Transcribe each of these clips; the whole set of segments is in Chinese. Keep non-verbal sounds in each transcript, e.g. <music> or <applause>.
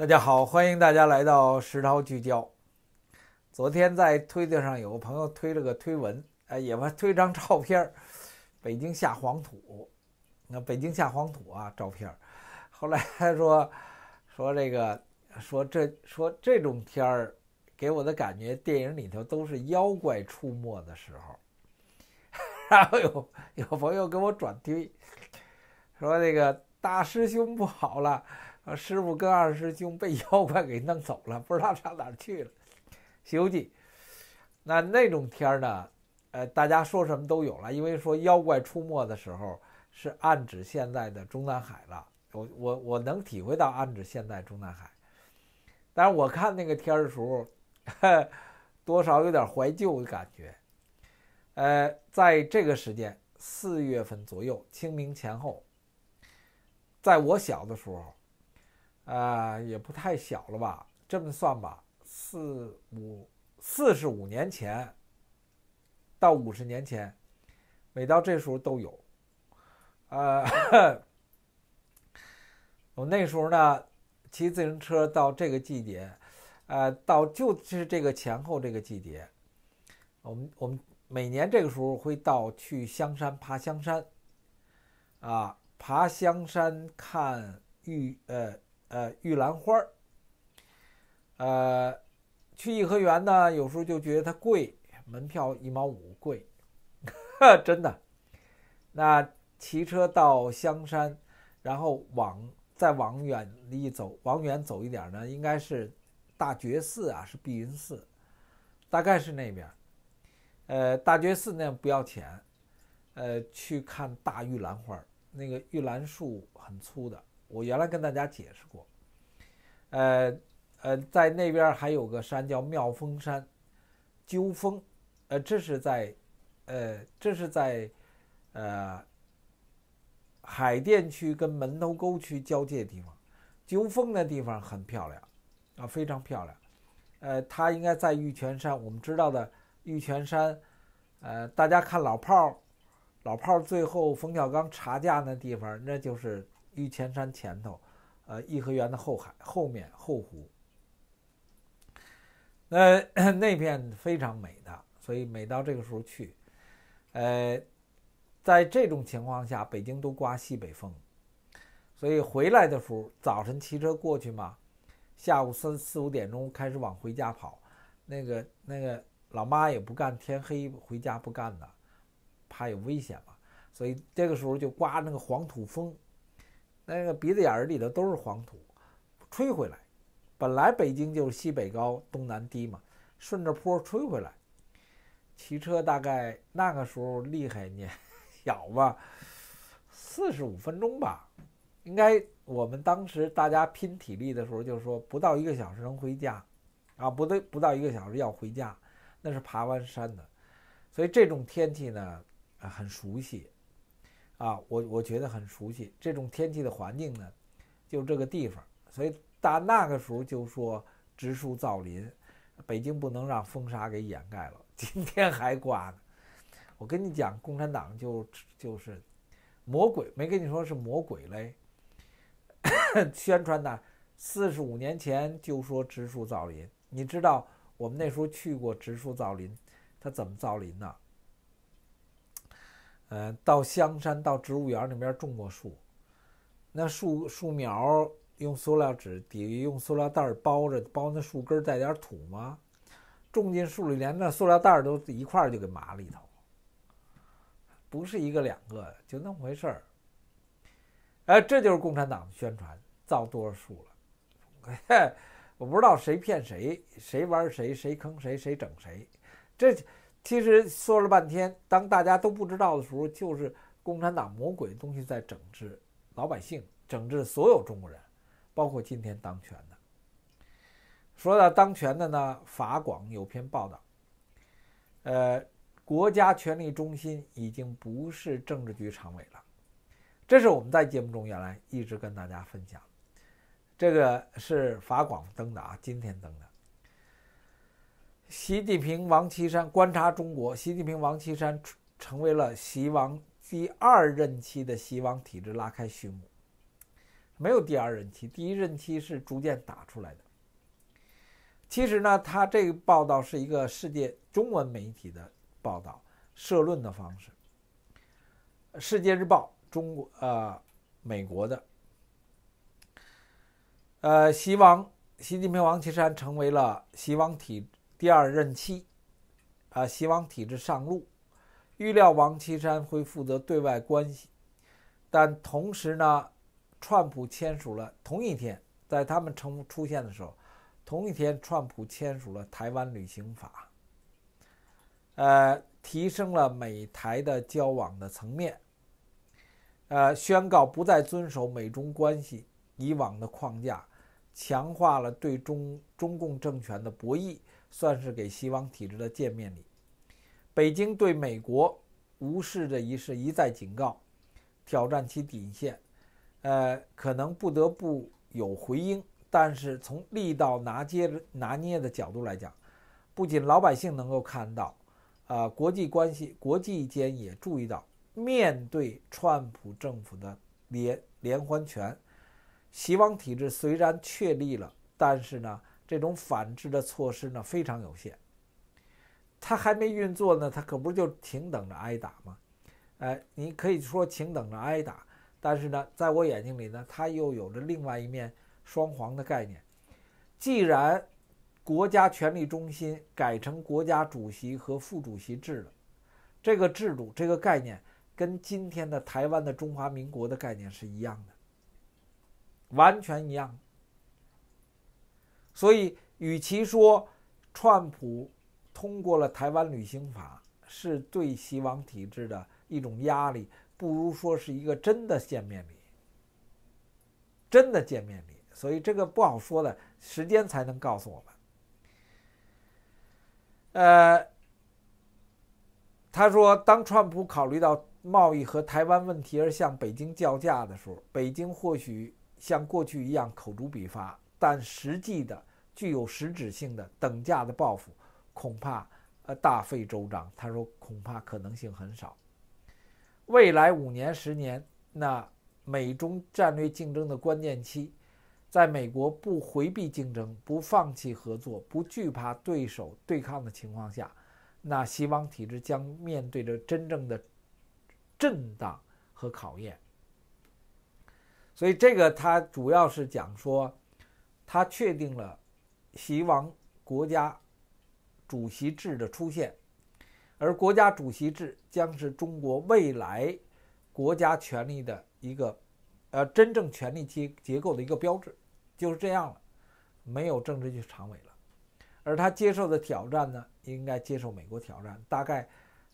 大家好，欢迎大家来到石涛聚焦。昨天在推特上有个朋友推了个推文，哎，也推张照片 <laughs> 北京下黄土。那北京下黄土啊，照片后来他说 <laughs> 说这个说这说这种天儿，给我的感觉电影里头都是妖怪出没的时候。<laughs> 然后有有朋友给我转推，说那个大师兄不好了。啊，师傅跟二师兄被妖怪给弄走了，不知道上哪儿去了。《西游记》，那那种天呢，呃，大家说什么都有了，因为说妖怪出没的时候是暗指现在的中南海了。我我我能体会到暗指现在中南海，但是我看那个天儿的时候，<laughs> 多少有点怀旧的感觉。呃，在这个时间，四月份左右，清明前后，在我小的时候。呃，也不太小了吧？这么算吧，四五四十五年前到五十年前，每到这时候都有。呃，我那时候呢，骑自行车到这个季节，呃，到就是这个前后这个季节，我们我们每年这个时候会到去香山爬香山，啊，爬香山看玉呃。呃，玉兰花儿。呃，去颐和园呢，有时候就觉得它贵，门票一毛五贵，<laughs> 真的。那骑车到香山，然后往再往远一走，往远走一点呢，应该是大觉寺啊，是碧云寺，大概是那边。呃，大觉寺那不要钱，呃，去看大玉兰花，那个玉兰树很粗的。我原来跟大家解释过，呃，呃，在那边还有个山叫妙峰山，鸠峰，呃，这是在，呃，这是在，呃，海淀区跟门头沟区交界地方，鸠峰那地方很漂亮，啊，非常漂亮，呃，它应该在玉泉山，我们知道的玉泉山，呃，大家看老炮，老炮最后冯小刚查架那地方，那就是。玉泉山前头，呃，颐和园的后海后面后湖，那 <clears throat> 那片非常美的，所以每到这个时候去，呃，在这种情况下，北京都刮西北风，所以回来的时候早晨骑车过去嘛，下午三四五点钟开始往回家跑，那个那个老妈也不干，天黑回家不干的，怕有危险嘛，所以这个时候就刮那个黄土风。那个鼻子眼儿里头都是黄土，吹回来。本来北京就是西北高、东南低嘛，顺着坡吹回来。骑车大概那个时候厉害你小吧，四十五分钟吧，应该。我们当时大家拼体力的时候，就说不到一个小时能回家，啊，不对，不到一个小时要回家，那是爬完山的。所以这种天气呢，很熟悉。啊，我我觉得很熟悉这种天气的环境呢，就这个地方，所以大那个时候就说植树造林，北京不能让风沙给掩盖了。<laughs> 今天还刮呢，我跟你讲，共产党就就是魔鬼，没跟你说是魔鬼嘞。<laughs> 宣传呐，四十五年前就说植树造林，你知道我们那时候去过植树造林，他怎么造林呢？嗯，到香山到植物园那边种过树，那树树苗用塑料纸底用塑料袋包着，包那树根带点土吗？种进树里连那塑料袋都一块儿就给埋里头，不是一个两个就那么回事儿。哎，这就是共产党宣传造多少树了？<laughs> 我不知道谁骗谁，谁玩谁，谁坑谁，谁整谁，这。其实说了半天，当大家都不知道的时候，就是共产党魔鬼东西在整治老百姓，整治所有中国人，包括今天当权的。说到当权的呢，法广有篇报道，呃，国家权力中心已经不是政治局常委了，这是我们在节目中原来一直跟大家分享，这个是法广登的啊，今天登的。习近平、王岐山观察中国。习近平、王岐山成为了习王第二任期的习王体制拉开序幕。没有第二任期，第一任期是逐渐打出来的。其实呢，他这个报道是一个世界中文媒体的报道，社论的方式。《世界日报》中，国呃，美国的，呃，习王、习近平、王岐山成为了习王体。第二任期，啊，希望体制上路，预料王岐山会负责对外关系，但同时呢，川普签署了同一天，在他们成出现的时候，同一天川普签署了《台湾旅行法》，呃，提升了美台的交往的层面，呃，宣告不再遵守美中关系以往的框架，强化了对中中共政权的博弈。算是给西方体制的见面礼。北京对美国无视的一事一再警告，挑战其底线，呃，可能不得不有回应。但是从力道拿捏拿捏的角度来讲，不仅老百姓能够看到，啊，国际关系国际间也注意到，面对川普政府的连连环拳，西方体制虽然确立了，但是呢？这种反制的措施呢非常有限，他还没运作呢，他可不就停等着挨打吗？哎，你可以说停等着挨打，但是呢，在我眼睛里呢，他又有着另外一面双簧的概念。既然国家权力中心改成国家主席和副主席制了，这个制度这个概念跟今天的台湾的中华民国的概念是一样的，完全一样。所以，与其说川普通过了《台湾旅行法》是对习王体制的一种压力，不如说是一个真的见面礼。真的见面礼，所以这个不好说的，时间才能告诉我们。呃，他说，当川普考虑到贸易和台湾问题而向北京叫价的时候，北京或许像过去一样口诛笔伐。但实际的具有实质性的等价的报复，恐怕呃大费周章。他说恐怕可能性很少。未来五年十年，那美中战略竞争的关键期，在美国不回避竞争、不放弃合作、不惧怕对手对抗的情况下，那西方体制将面对着真正的震荡和考验。所以这个他主要是讲说。他确定了席王国家主席制的出现，而国家主席制将是中国未来国家权力的一个，呃，真正权力结结构的一个标志，就是这样了。没有政治局常委了。而他接受的挑战呢，应该接受美国挑战。大概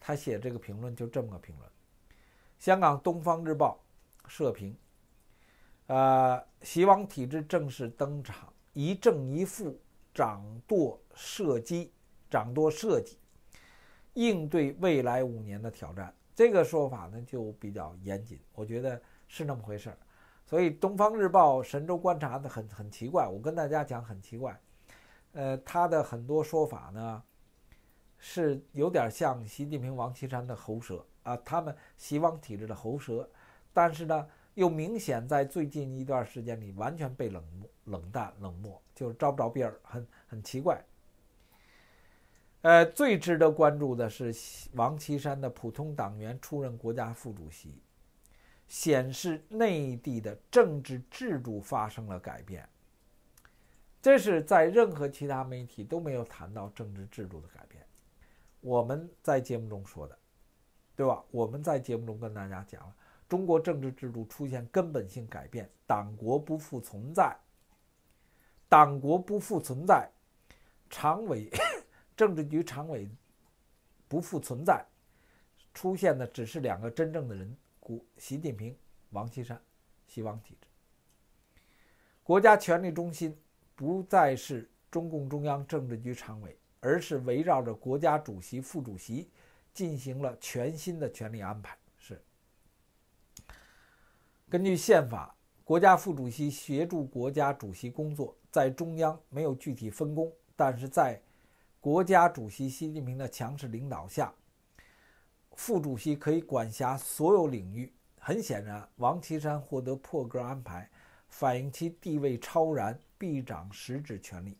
他写这个评论就这么个评论。香港《东方日报》社评。呃，习王体制正式登场，一正一负，掌舵射击，掌舵设计，应对未来五年的挑战。这个说法呢，就比较严谨，我觉得是那么回事儿。所以，《东方日报》《神州观察》的很很奇怪，我跟大家讲很奇怪。呃，他的很多说法呢，是有点像习近平、王岐山的喉舌啊，他们习王体制的喉舌，但是呢。又明显在最近一段时间里完全被冷漠、冷淡、冷漠，就是招不着边儿，很很奇怪。呃，最值得关注的是王岐山的普通党员出任国家副主席，显示内地的政治制度发生了改变。这是在任何其他媒体都没有谈到政治制度的改变。我们在节目中说的，对吧？我们在节目中跟大家讲了。中国政治制度出现根本性改变，党国不复存在，党国不复存在，常委、<coughs> 政治局常委不复存在，出现的只是两个真正的人，国习近平、王岐山，西方体制。国家权力中心不再是中共中央政治局常委，而是围绕着国家主席、副主席进行了全新的权力安排。根据宪法，国家副主席协助国家主席工作，在中央没有具体分工，但是在国家主席习近平的强势领导下，副主席可以管辖所有领域。很显然，王岐山获得破格安排，反映其地位超然，必掌实质权力。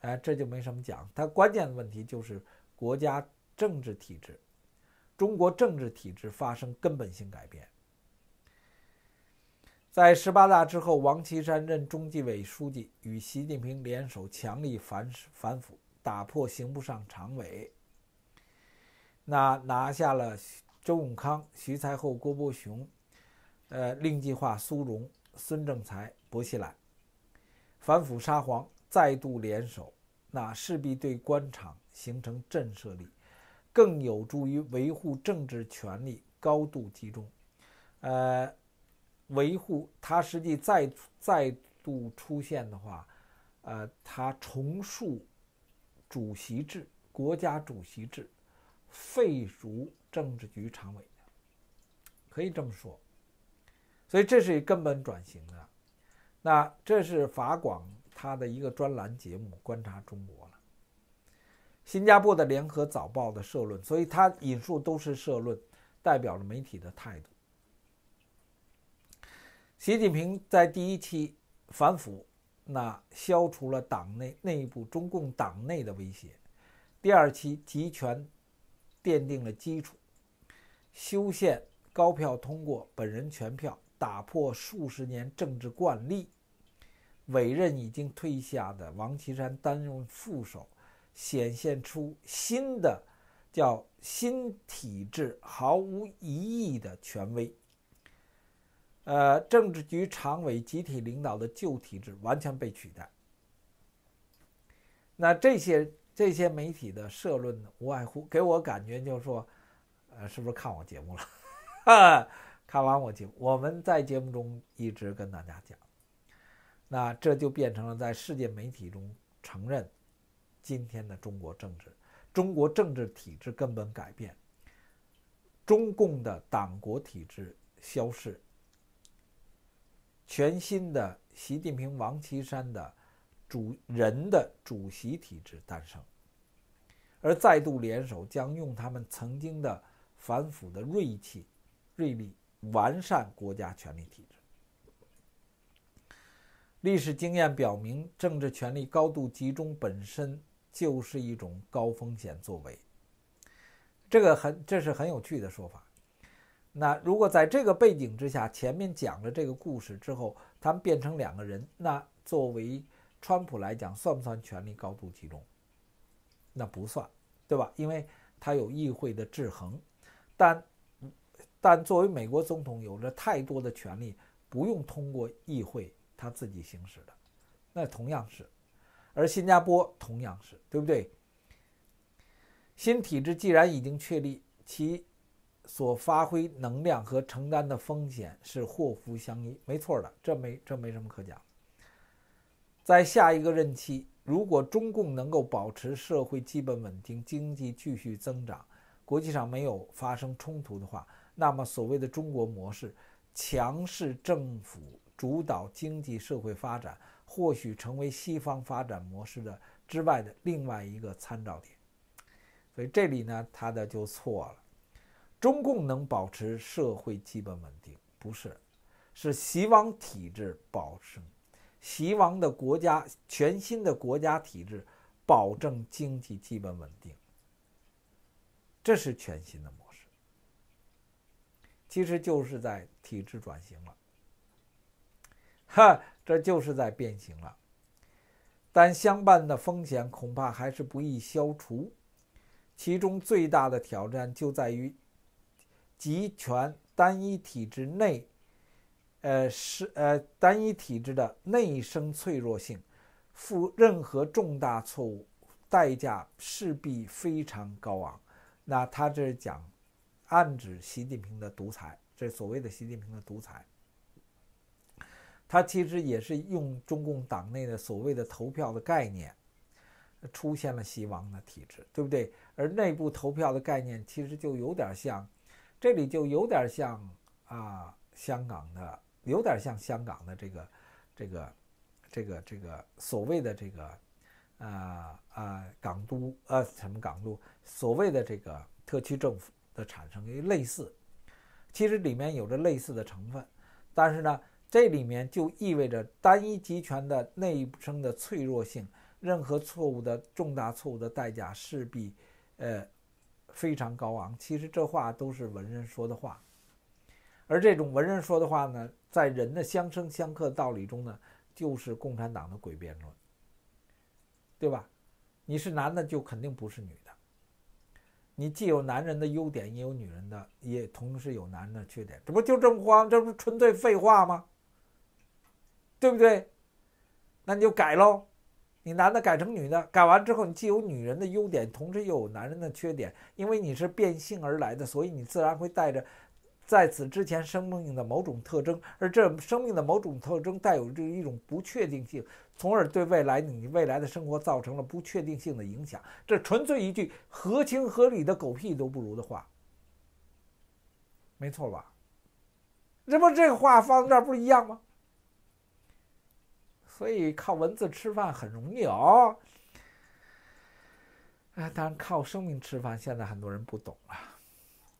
哎，这就没什么讲。它关键的问题就是国家政治体制，中国政治体制发生根本性改变。在十八大之后，王岐山任中纪委书记，与习近平联手强力反反腐，打破刑不上常委。那拿下了周永康、徐才厚、郭伯雄，呃，令计划苏荣、孙政才、薄熙来。反腐沙皇再度联手，那势必对官场形成震慑力，更有助于维护政治权力高度集中。呃。维护他实际再再度出现的话，呃，他重塑主席制、国家主席制，废除政治局常委，可以这么说。所以这是根本转型的。那这是法广他的一个专栏节目《观察中国》了。新加坡的《联合早报》的社论，所以他引述都是社论，代表了媒体的态度。习近平在第一期反腐，那消除了党内内部中共党内的威胁；第二期集权，奠定了基础。修宪高票通过，本人全票，打破数十年政治惯例，委任已经退下的王岐山担任副手，显现出新的叫新体制，毫无疑义的权威。呃，政治局常委集体领导的旧体制完全被取代。那这些这些媒体的社论无外乎给我感觉就是说，呃，是不是看我节目了？<laughs> 看完我节，目，我们在节目中一直跟大家讲，那这就变成了在世界媒体中承认今天的中国政治，中国政治体制根本改变，中共的党国体制消失。全新的习近平王岐山的主人的主席体制诞生，而再度联手将用他们曾经的反腐的锐气、锐利完善国家权力体制。历史经验表明，政治权力高度集中本身就是一种高风险作为。这个很，这是很有趣的说法。那如果在这个背景之下，前面讲了这个故事之后，他们变成两个人，那作为川普来讲，算不算权力高度集中？那不算，对吧？因为他有议会的制衡，但但作为美国总统，有着太多的权利，不用通过议会他自己行使的，那同样是，而新加坡同样是，对不对？新体制既然已经确立，其。所发挥能量和承担的风险是祸福相依，没错的，这没这没什么可讲。在下一个任期，如果中共能够保持社会基本稳定、经济继续增长、国际上没有发生冲突的话，那么所谓的中国模式——强势政府主导经济社会发展，或许成为西方发展模式的之外的另外一个参照点。所以这里呢，他的就错了。中共能保持社会基本稳定，不是，是习王体制保持，习王的国家全新的国家体制保证经济基本稳定，这是全新的模式。其实就是在体制转型了，哈，这就是在变形了，但相伴的风险恐怕还是不易消除，其中最大的挑战就在于。集权单一体制内，呃是呃单一体制的内生脆弱性，负任何重大错误代价势必非常高昂。那他这是讲，暗指习近平的独裁，这所谓的习近平的独裁，他其实也是用中共党内的所谓的投票的概念，出现了“希王”的体制，对不对？而内部投票的概念其实就有点像。这里就有点像啊，香港的有点像香港的这个这个这个这个所谓的这个呃呃港督呃什么港督，所谓的这个特区政府的产生类似，其实里面有着类似的成分，但是呢，这里面就意味着单一集权的内生的脆弱性，任何错误的重大错误的代价势必呃。非常高昂，其实这话都是文人说的话，而这种文人说的话呢，在人的相生相克道理中呢，就是共产党的诡辩论，对吧？你是男的就肯定不是女的，你既有男人的优点，也有女人的，也同时有男人的缺点，这不就这么慌？这不纯粹废话吗？对不对？那你就改喽。你男的改成女的，改完之后你既有女人的优点，同时又有男人的缺点，因为你是变性而来的，所以你自然会带着在此之前生命的某种特征，而这生命的某种特征带有着一种不确定性，从而对未来你未来的生活造成了不确定性的影响。这纯粹一句合情合理的狗屁都不如的话，没错吧？这不这个话放在这儿不一样吗？所以靠文字吃饭很容易哦，哎，当然靠生命吃饭，现在很多人不懂啊。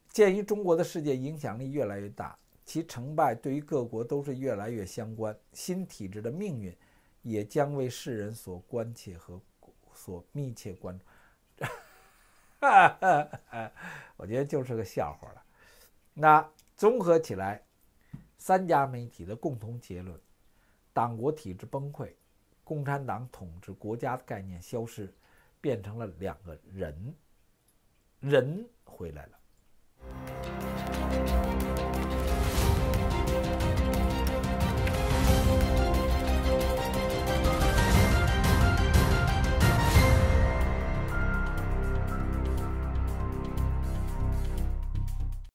鉴于中国的世界影响力越来越大，其成败对于各国都是越来越相关，新体制的命运也将为世人所关切和所密切关注。哈哈，我觉得就是个笑话了。那综合起来，三家媒体的共同结论。党国体制崩溃，共产党统治国家的概念消失，变成了两个人，人回来了。